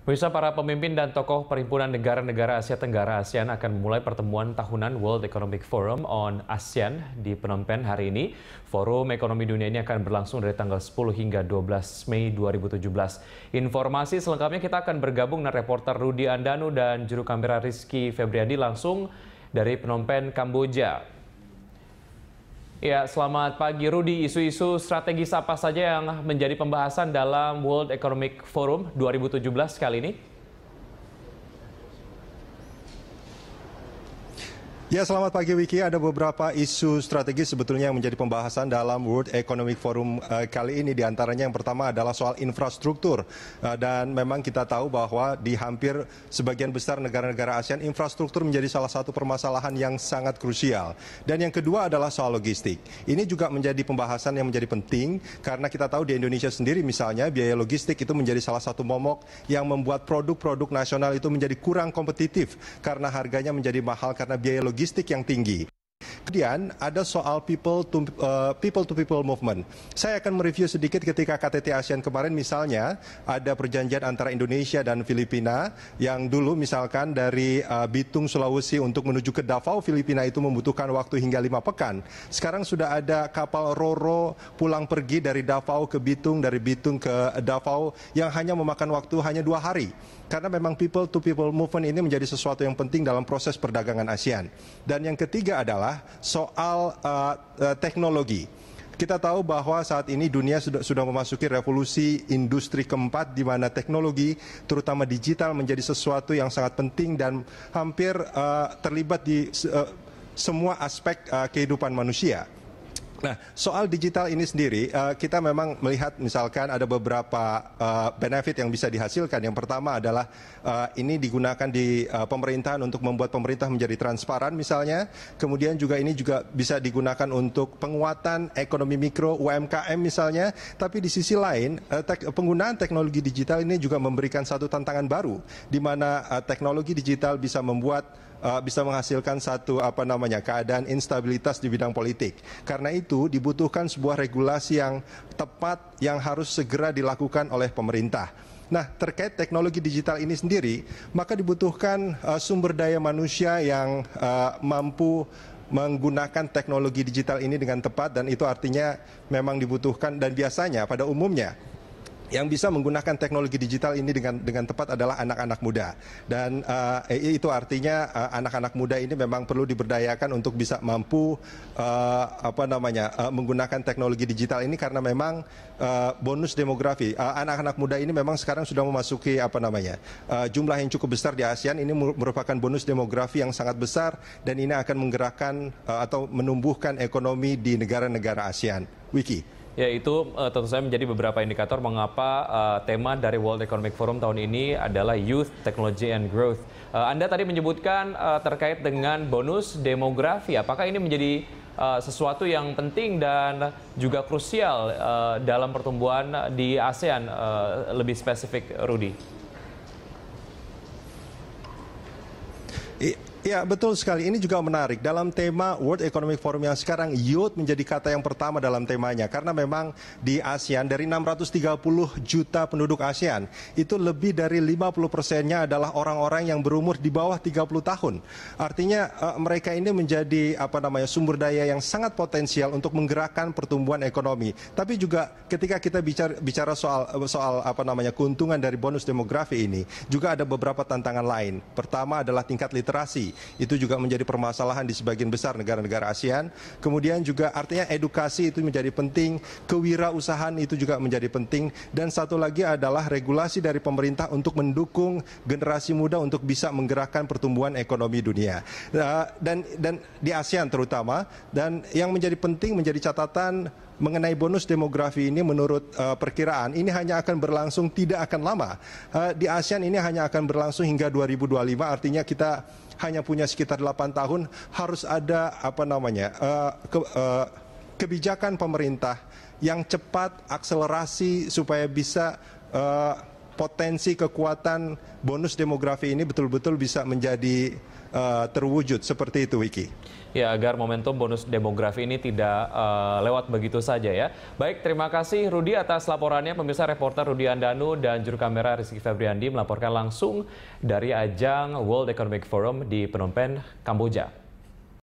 Pemirsa para pemimpin dan tokoh perhimpunan negara-negara Asia Tenggara ASEAN akan memulai pertemuan tahunan World Economic Forum on ASEAN di Phnom Penh hari ini. Forum ekonomi dunia ini akan berlangsung dari tanggal 10 hingga 12 Mei 2017. Informasi selengkapnya kita akan bergabung dengan reporter Rudi Andanu dan juru kamera Rizky Febriadi langsung dari Phnom Penh, Kamboja. Ya, selamat pagi Rudi. Isu-isu strategis apa saja yang menjadi pembahasan dalam World Economic Forum 2017 kali ini? Ya, selamat pagi Wiki. Ada beberapa isu strategis sebetulnya yang menjadi pembahasan dalam World Economic Forum uh, kali ini. Di antaranya yang pertama adalah soal infrastruktur. Uh, dan memang kita tahu bahwa di hampir sebagian besar negara-negara ASEAN, infrastruktur menjadi salah satu permasalahan yang sangat krusial. Dan yang kedua adalah soal logistik. Ini juga menjadi pembahasan yang menjadi penting karena kita tahu di Indonesia sendiri misalnya biaya logistik itu menjadi salah satu momok yang membuat produk-produk nasional itu menjadi kurang kompetitif karena harganya menjadi mahal karena biaya logistik logistik yang tinggi Kemudian ada soal people to uh, people to people movement. Saya akan mereview sedikit ketika KTT ASEAN kemarin misalnya ada perjanjian antara Indonesia dan Filipina yang dulu misalkan dari uh, Bitung Sulawesi untuk menuju ke Davao Filipina itu membutuhkan waktu hingga lima pekan. Sekarang sudah ada kapal roro pulang pergi dari Davao ke Bitung dari Bitung ke Davao yang hanya memakan waktu hanya dua hari karena memang people to people movement ini menjadi sesuatu yang penting dalam proses perdagangan ASEAN. Dan yang ketiga adalah soal uh, teknologi. Kita tahu bahwa saat ini dunia sudah, sudah memasuki revolusi industri keempat di mana teknologi terutama digital menjadi sesuatu yang sangat penting dan hampir uh, terlibat di uh, semua aspek uh, kehidupan manusia. Nah, soal digital ini sendiri, uh, kita memang melihat misalkan ada beberapa uh, benefit yang bisa dihasilkan. Yang pertama adalah uh, ini digunakan di uh, pemerintahan untuk membuat pemerintah menjadi transparan misalnya. Kemudian juga ini juga bisa digunakan untuk penguatan ekonomi mikro UMKM misalnya. Tapi di sisi lain, uh, tek penggunaan teknologi digital ini juga memberikan satu tantangan baru di mana uh, teknologi digital bisa membuat uh, bisa menghasilkan satu apa namanya keadaan instabilitas di bidang politik. Karena itu dibutuhkan sebuah regulasi yang tepat yang harus segera dilakukan oleh pemerintah. Nah, terkait teknologi digital ini sendiri, maka dibutuhkan uh, sumber daya manusia yang uh, mampu menggunakan teknologi digital ini dengan tepat dan itu artinya memang dibutuhkan dan biasanya pada umumnya yang bisa menggunakan teknologi digital ini dengan dengan tepat adalah anak-anak muda dan uh, itu artinya eh, anak-anak uh, muda ini memang perlu diberdayakan untuk bisa mampu uh, apa namanya uh, menggunakan teknologi digital ini karena memang uh, bonus demografi anak-anak uh, muda ini memang sekarang sudah memasuki apa namanya uh, jumlah yang cukup besar di ASEAN ini merupakan bonus demografi yang sangat besar dan ini akan menggerakkan uh, atau menumbuhkan ekonomi di negara-negara ASEAN. Wiki. Ya itu uh, tentu saja menjadi beberapa indikator mengapa uh, tema dari World Economic Forum tahun ini adalah Youth, Technology, and Growth. Uh, Anda tadi menyebutkan uh, terkait dengan bonus demografi. Apakah ini menjadi uh, sesuatu yang penting dan juga krusial uh, dalam pertumbuhan di ASEAN uh, lebih spesifik, Rudy? Ya, betul sekali. Ini juga menarik. Dalam tema World Economic Forum yang sekarang, youth menjadi kata yang pertama dalam temanya. Karena memang di ASEAN, dari 630 juta penduduk ASEAN, itu lebih dari 50 persennya adalah orang-orang yang berumur di bawah 30 tahun. Artinya eh, mereka ini menjadi apa namanya sumber daya yang sangat potensial untuk menggerakkan pertumbuhan ekonomi. Tapi juga ketika kita bicara, bicara soal eh, soal apa namanya keuntungan dari bonus demografi ini, juga ada beberapa tantangan lain. Pertama adalah tingkat literasi itu juga menjadi permasalahan di sebagian besar negara-negara ASEAN. Kemudian juga artinya edukasi itu menjadi penting, kewirausahaan itu juga menjadi penting dan satu lagi adalah regulasi dari pemerintah untuk mendukung generasi muda untuk bisa menggerakkan pertumbuhan ekonomi dunia. Nah, dan dan di ASEAN terutama dan yang menjadi penting menjadi catatan mengenai bonus demografi ini menurut uh, perkiraan ini hanya akan berlangsung tidak akan lama. Uh, di ASEAN ini hanya akan berlangsung hingga 2025 artinya kita hanya punya sekitar 8 tahun harus ada apa namanya uh, ke, uh, kebijakan pemerintah yang cepat akselerasi supaya bisa uh, potensi kekuatan bonus demografi ini betul-betul bisa menjadi uh, terwujud seperti itu Wiki. Ya, agar momentum bonus demografi ini tidak uh, lewat begitu saja ya. Baik, terima kasih Rudi atas laporannya. Pemirsa reporter Rudi Andanu dan juru kamera Rizky Febriandi melaporkan langsung dari ajang World Economic Forum di Phnom Kamboja.